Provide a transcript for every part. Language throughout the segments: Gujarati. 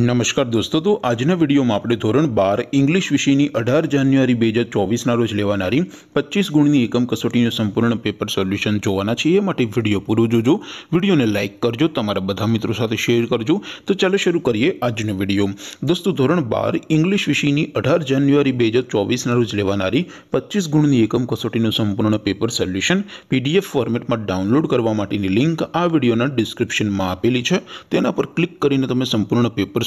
નમસ્કાર દોસ્તો તો આજનો વિડિયોમાં આપણે ધોરણ 12 ઇંગ્લિશ વિષયની 18 જાન્યુઆરી 2024 ના રોજ લેવાણારી 25 ગુણની એકમ કસોટીનું સંપૂર્ણ પેપર સોલ્યુશન જોવાના છે એ માટે વિડિયો પૂરો જોજો વિડિયોને લાઈક કરજો તમારા બધા મિત્રો સાથે શેર કરજો તો ચાલો શરૂ કરીએ આજનો વિડિયો દોસ્તો ધોરણ 12 ઇંગ્લિશ વિષયની 18 જાન્યુઆરી 2024 ના રોજ લેવાણારી 25 ગુણની એકમ કસોટીનું સંપૂર્ણ પેપર સોલ્યુશન PDF ફોર્મેટમાં ડાઉનલોડ કરવા માટેની લિંક આ વિડિયોના ડિસ્ક્રિપ્શનમાં આપેલી છે તેના પર ક્લિક કરીને તમે સંપૂર્ણ પેપર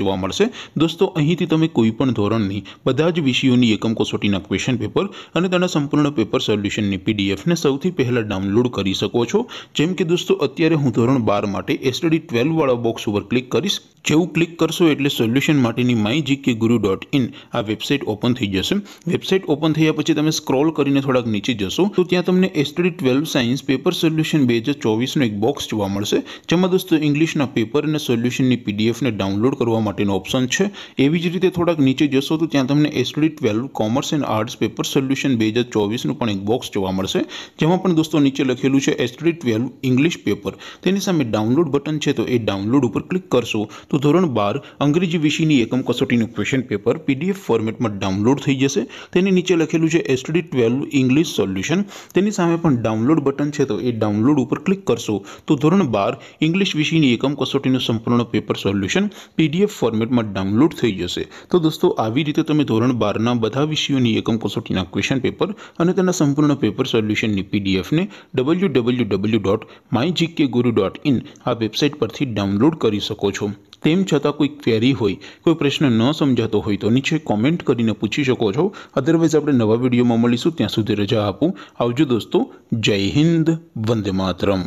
જોવા મળશે દોસ્તો અહીંથી તમને કોઈપણ ધોરણની બધા જ વિષયોની એકમ કોસોટીના ક્વેશ્ચન પેપર અને તેના સંપૂર્ણ પેપર સોલ્યુશનની પીડીએફ ને સૌથી પહેલા ડાઉનલોડ કરી શકો છો જેમ કે દોસ્તો અત્યારે હું ધોરણ 12 માટે એ સ્ટડી 12 વાળો બોક્સ ઉપર ક્લિક કરશો જેવું ક્લિક કરશો એટલે સોલ્યુશન માટેની mygkguru.in આ વેબસાઈટ ઓપન થઈ જશે વેબસાઈટ ઓપન થઈયા પછી તમે સ્ક્રોલ કરીને થોડક નીચે જશો તો ત્યાં તમને એ સ્ટડી 12 સાયન્સ પેપર સોલ્યુશન 2024 નો એક બોક્સ જોવા મળશે જેમાં દોસ્તો ઇંગ્લિશના પેપર અને સોલ્યુશનની પીડીએફ ને ડાઉનલોડ કરવા મટીનો ઓપ્શન છે એવી જ રીતે થોડક નીચે જશો તો ત્યાં તમને STD 12 commerce and arts paper solution 2024 નું પણ એક બોક્સ જોવા મળશે જેમાં પણ દોસ્તો નીચે લખેલું છે STD 12 ઇંગ્લિશ પેપર તેની સામે ડાઉનલોડ બટન છે તો એ ડાઉનલોડ ઉપર ક્લિક કરશો તો ધોરણ 12 અંગ્રેજી વિષયની એકમ કસોટીનું ક્વેશ્ચન પેપર PDF ફોર્મેટમાં ડાઉનલોડ થઈ જશે તેની નીચે લખેલું છે STD 12 ઇંગ્લિશ સોલ્યુશન તેની સામે પણ ડાઉનલોડ બટન છે તો એ ડાઉનલોડ ઉપર ક્લિક કરશો તો ધોરણ 12 ઇંગ્લિશ વિષયની એકમ કસોટીનું સંપૂર્ણ પેપર સોલ્યુશન PDF फॉर्मेट में डाउनलोड થઈ જોશે તો દોસ્તો આવી રીતે તમે ધોરણ 12 ના બધા વિષયોની એકમકોસોટીના ક્વેશ્ચન પેપર અને તેના સંપૂર્ણ પેપર સોલ્યુશનની પીડીએફ ને www.mygkguru.in આ વેબસાઈટ પરથી ડાઉનલોડ કરી શકો છો તેમ છતાં કોઈ ક્વેરી હોય કોઈ પ્રશ્ન ન સમજાતો હોય તો નીચે કમેન્ટ કરીને પૂછી શકો છો અધરવેઝ આપણે નવા વિડિયોમાં મળીશું ત્યાં સુધી રજા આપું આવજો દોસ્તો જય હિન્દ વંદે માતરમ